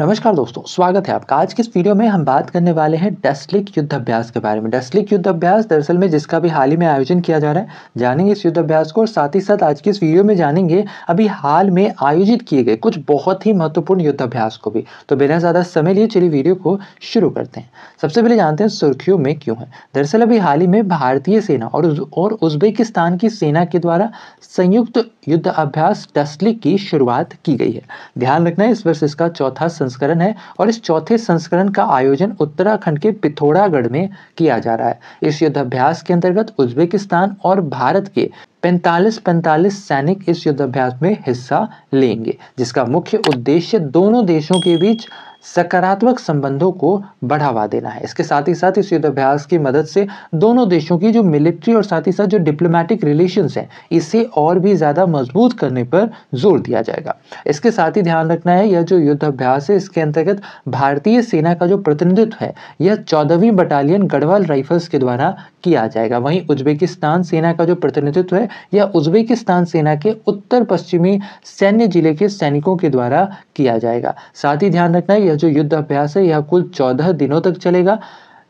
नमस्कार दोस्तों स्वागत है आपका आज के इस वीडियो में हम बात करने वाले हैं डेस्लिक युद्ध अभ्यास के बारे में डेस्लिक युद्ध अभ्यास दरअसल में जिसका भी हाल ही में आयोजन किया जा रहा है जानेंगे इस युद्ध अभ्यास को और साथ ही साथ आज की इस वीडियो में जानेंगे अभी हाल में आयोजित किए गए कुछ बहुत ही महत्वपूर्ण युद्ध अभ्यास को भी तो बिना ज़्यादा समय लिए चलिए वीडियो को शुरू करते हैं सबसे पहले जानते हैं सुर्खियों में क्यों है दरअसल अभी हाल ही में भारतीय सेना और उज्बेकिस्तान की सेना के द्वारा संयुक्त युद्ध अभ्यास डेस्लिक की शुरुआत की गई है ध्यान रखना है इस वर्ष इसका चौथा संस्करण है और इस चौथे संस्करण का आयोजन उत्तराखंड के पिथौरागढ़ में किया जा रहा है इस युद्धाभ्यास के अंतर्गत उज्बेकिस्तान और भारत के 45-45 सैनिक इस युद्धाभ्यास में हिस्सा लेंगे जिसका मुख्य उद्देश्य दोनों देशों के बीच सकारात्मक संबंधों को बढ़ावा देना है इसके साथ ही साथ इस युद्धाभ्यास की मदद से दोनों देशों की जो मिलिट्री और साथ ही साथ जो डिप्लोमेटिक रिलेशंस हैं इसे और भी ज़्यादा मजबूत करने पर जोर दिया जाएगा इसके साथ ही ध्यान रखना है यह जो युद्धाभ्यास है इसके अंतर्गत भारतीय सेना का जो प्रतिनिधित्व है यह चौदहवीं बटालियन गढ़वाल राइफल्स के द्वारा किया जाएगा वहीं उज्बेकिस्तान सेना का जो प्रतिनिधित्व है यह उज्बेकिस्तान सेना के उत्तर पश्चिमी सैन्य जिले के सैनिकों के द्वारा किया जाएगा साथ ही ध्यान रखना है यह जो युद्ध अभ्यास है यह कुल चौदह दिनों तक चलेगा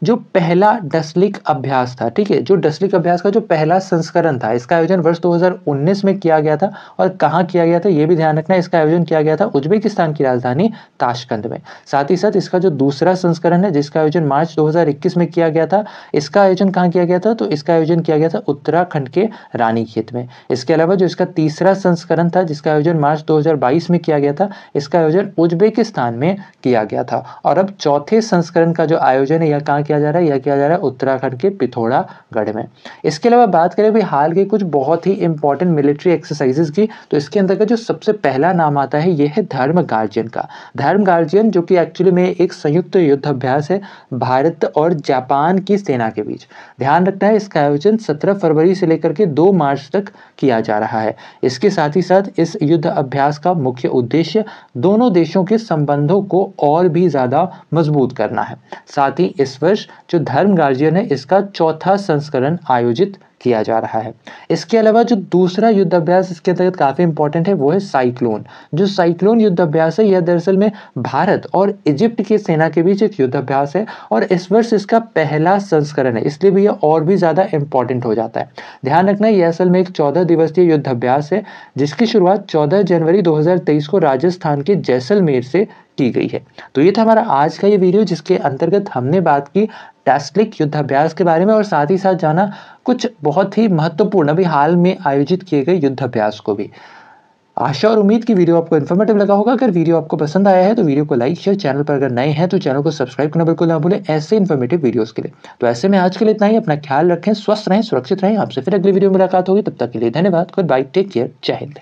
जो पहला डस्लिक अभ्यास था ठीक है जो डस्लिक अभ्यास का जो पहला संस्करण था इसका आयोजन वर्ष 2019 में किया गया था और कहाँ किया गया था यह भी ध्यान रखना इसका आयोजन किया गया था उज्बेकिस्तान की राजधानी ताशकंद में साथ ही साथ इसका जो दूसरा संस्करण है जिसका आयोजन मार्च 2021 में किया गया था इसका आयोजन कहाँ किया गया था तो इसका आयोजन किया गया था उत्तराखंड के रानीखेत में इसके अलावा जो इसका तीसरा संस्करण था जिसका आयोजन मार्च दो में किया गया था इसका आयोजन उज्बेकिस्तान में किया गया था और अब चौथे संस्करण का जो आयोजन है यह कहाँ किया जा रहा है यह किया जा रहा है उत्तराखंड के पिथौरागढ़ में इसके अलावा बात करें भी हाल के कुछ बहुत ही इंपॉर्टेंट मिलिट्री एक्सरसाइजेज की तो इसके अंदर का जो सबसे पहला नाम आता है यह है धर्म गार्जियन का धर्म गार्जियन जो कि एक्चुअली में एक संयुक्त युद्ध अभ्यास है भारत और जापान की सेना के बीच ध्यान रखना है इसका आयोजन सत्रह फरवरी से लेकर के दो मार्च तक किया जा रहा है इसके साथ ही साथ इस युद्ध अभ्यास का मुख्य उद्देश्य दोनों देशों के संबंधों को और भी ज़्यादा मजबूत करना है साथ ही इस वर्ष वर्ष जो धर्म गार्जियन है इसका चौथा संस्करण आयोजित किया जा रहा है इसके अलावा जो दूसरा युद्ध अभ्यास इसके अंतर्गत काफ़ी इंपॉर्टेंट है वो है साइक्लोन जो साइक्लोन युद्ध अभ्यास है यह दरअसल में भारत और इजिप्ट की सेना के बीच एक युद्ध अभ्यास है और इस वर्ष इसका पहला संस्करण है इसलिए भी यह और भी ज़्यादा इंपॉर्टेंट हो जाता है ध्यान रखना यह असल में एक चौदह दिवसीय युद्ध अभ्यास है जिसकी शुरुआत चौदह जनवरी दो को राजस्थान के जैसलमेर से की गई है तो ये था हमारा आज का ये वीडियो जिसके अंतर्गत हमने बात की टैस्लिक युद्धाभ्यास के बारे में और साथ ही साथ जाना कुछ बहुत ही महत्वपूर्ण अभी हाल में आयोजित किए गए युद्धाभ्यास को भी आशा और उम्मीद की वीडियो आपको इन्फॉर्मेटिव लगा होगा अगर वीडियो आपको पसंद आया है तो वीडियो को लाइक शेयर चैनल पर अगर नए हैं तो चैनल को सब्सक्राइब करना बिल्कुल ना भूलें ऐसे इन्फॉर्मेटिव वीडियोस के लिए तो ऐसे में आज के लिए इतना ही अपना ख्याल रखें स्वस्थ रहें सुरक्षित रहें आपसे फिर अगली वीडियो मुलाकात होगी तब तक के लिए धन्यवाद गुड बाई टेक केयर जय हिंद